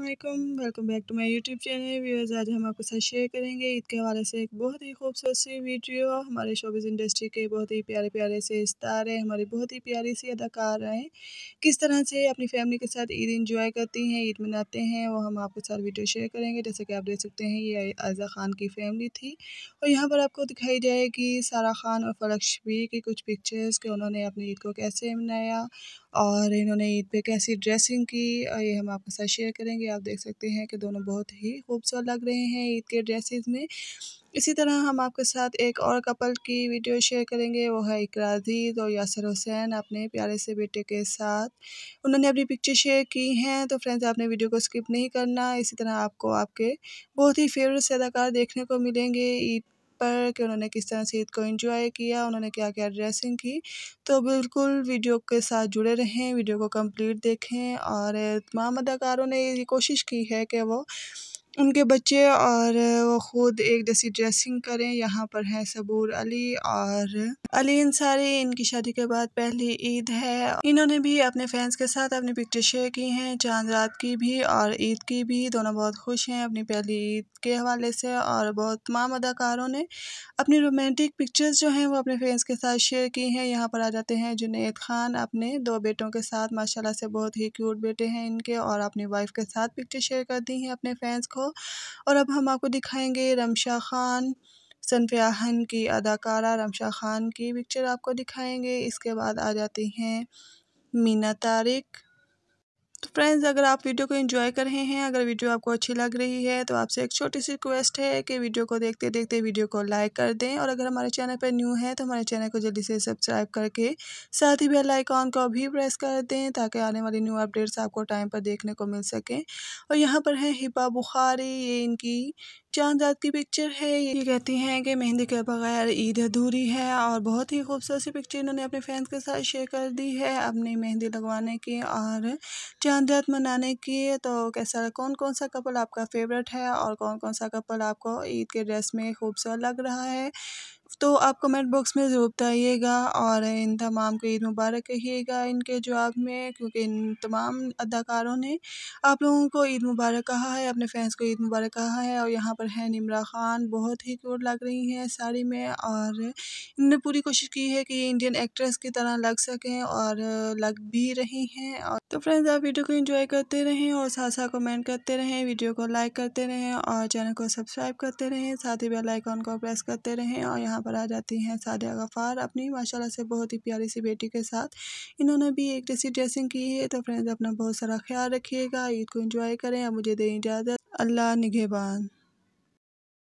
अल्लाम welcome back to my YouTube channel viewers आज हम आपके साथ शेयर करेंगे ईद के हवाले से एक बहुत ही खूबसूरत सी वीडियो हमारे शोबिस इंडस्ट्री के बहुत ही प्यारे प्यारे से सितारे हमारे बहुत ही प्यारी सी अदाकार हैं किस तरह से अपनी फैमिली के साथ ईद इंजॉय करती हैं ईद मनाते हैं वो हम आपके साथ वीडियो शेयर करेंगे जैसे कि आप देख सकते हैं ये आयजा खान की फैमिली थी और यहाँ पर आपको दिखाई जाएगी सारा खान और फरक शबीर की कुछ पिक्चर्स कि उन्होंने अपनी ईद को कैसे मनाया और इन्होंने ईद पे कैसी ड्रेसिंग की ये हम आपके साथ शेयर करेंगे आप देख सकते हैं कि दोनों बहुत ही खूबसूरत लग रहे हैं ईद के ड्रेसेस में इसी तरह हम आपके साथ एक और कपल की वीडियो शेयर करेंगे वो है इकराजीज और यासर हुसैन अपने प्यारे से बेटे के साथ उन्होंने अपनी पिक्चर शेयर की हैं तो फ्रेंड्स आपने वीडियो को स्किप नहीं करना इसी तरह आपको आपके बहुत ही फेवरेट अदाकार देखने को मिलेंगे ईद पर कि उन्होंने किस तरह से ईद को इंजॉय किया उन्होंने क्या क्या ड्रेसिंग की तो बिल्कुल वीडियो के साथ जुड़े रहें वीडियो को कंप्लीट देखें और तमाम अदाकारों ने ये कोशिश की है कि वो उनके बच्चे और वो खुद एक जैसी ड्रेसिंग करें यहाँ पर है सबूर अली और अली सारी इनकी शादी के बाद पहली ईद है इन्होंने भी अपने फैंस के साथ अपनी पिक्चर शेयर की हैं चांद रात की भी और ईद की भी दोनों बहुत खुश हैं अपनी पहली ईद के हवाले से और बहुत तमाम अदाकारों ने अपनी रोमांटिक पिक्चर्स जो हैं वो अपने फैंस के साथ शेयर की हैं यहाँ पर आ जाते हैं जुनेद खान अपने दो बेटों के साथ माशाल्लाह से बहुत ही क्यूट बेटे हैं इनके और अपनी वाइफ के साथ पिक्चर शेयर कर दी हैं अपने फैंस को और अब हम आपको दिखाएंगे रमशा खान सनफ्याहन की अदाकारा रमशा खान की पिक्चर आपको दिखाएंगे इसके बाद आ जाती हैं मीना तारिक तो फ्रेंड्स अगर आप वीडियो को एंजॉय कर रहे हैं अगर वीडियो आपको अच्छी लग रही है तो आपसे एक छोटी सी रिक्वेस्ट है कि वीडियो को देखते देखते वीडियो को लाइक कर दें और अगर हमारे चैनल पर न्यू है तो हमारे चैनल को जल्दी से सब्सक्राइब करके साथ ही बेल आइकॉन को भी प्रेस कर दें ताकि आने वाली न्यू अपडेट्स आपको टाइम पर देखने को मिल सकें और यहाँ पर है हिपा बुखारी ये इनकी चांद की पिक्चर है ये कहती हैं कि मेहंदी के बगैर ईद अधूरी है और बहुत ही खूबसूरत सी पिक्चर इन्होंने अपने फैंस के साथ शेयर कर दी है अपनी मेहंदी लगवाने की और चांद रात मनाने की तो कैसा कौन कौन सा कपल आपका फेवरेट है और कौन कौन सा कपल आपको ईद के ड्रेस में खूबसूरत लग रहा है तो आप कमेंट बॉक्स में ज़रूर बताइएगा और इन तमाम को ईद मुबारक कहिएगा इनके जवाब में क्योंकि इन तमाम अदाकारों ने आप लोगों को ईद मुबारक कहा है अपने फैंस को ईद मुबारक कहा है और यहाँ पर है निमरा खान बहुत ही क्यूट लग रही हैं साड़ी में और इनने पूरी कोशिश की है कि ये इंडियन एक्ट्रेस की तरह लग सकें और लग भी रही हैं और तो फ्रेंड्स आप वीडियो को एंजॉय करते रहें और साथ साथ कमेंट करते रहें वीडियो को लाइक करते रहें और चैनल को सब्सक्राइब करते रहें साथ ही बेल आइकॉन को प्रेस करते रहें और यहाँ पर आ जाती हैं सादिया गफ़ार अपनी माशाल्लाह से बहुत ही प्यारी सी बेटी के साथ इन्होंने भी एक जैसी ड्रेसिंग की है तो फ्रेंड्स अपना बहुत सारा ख्याल रखिएगा ईद को इंजॉय करें और मुझे दें इजाज़त अल्लाह निगेबान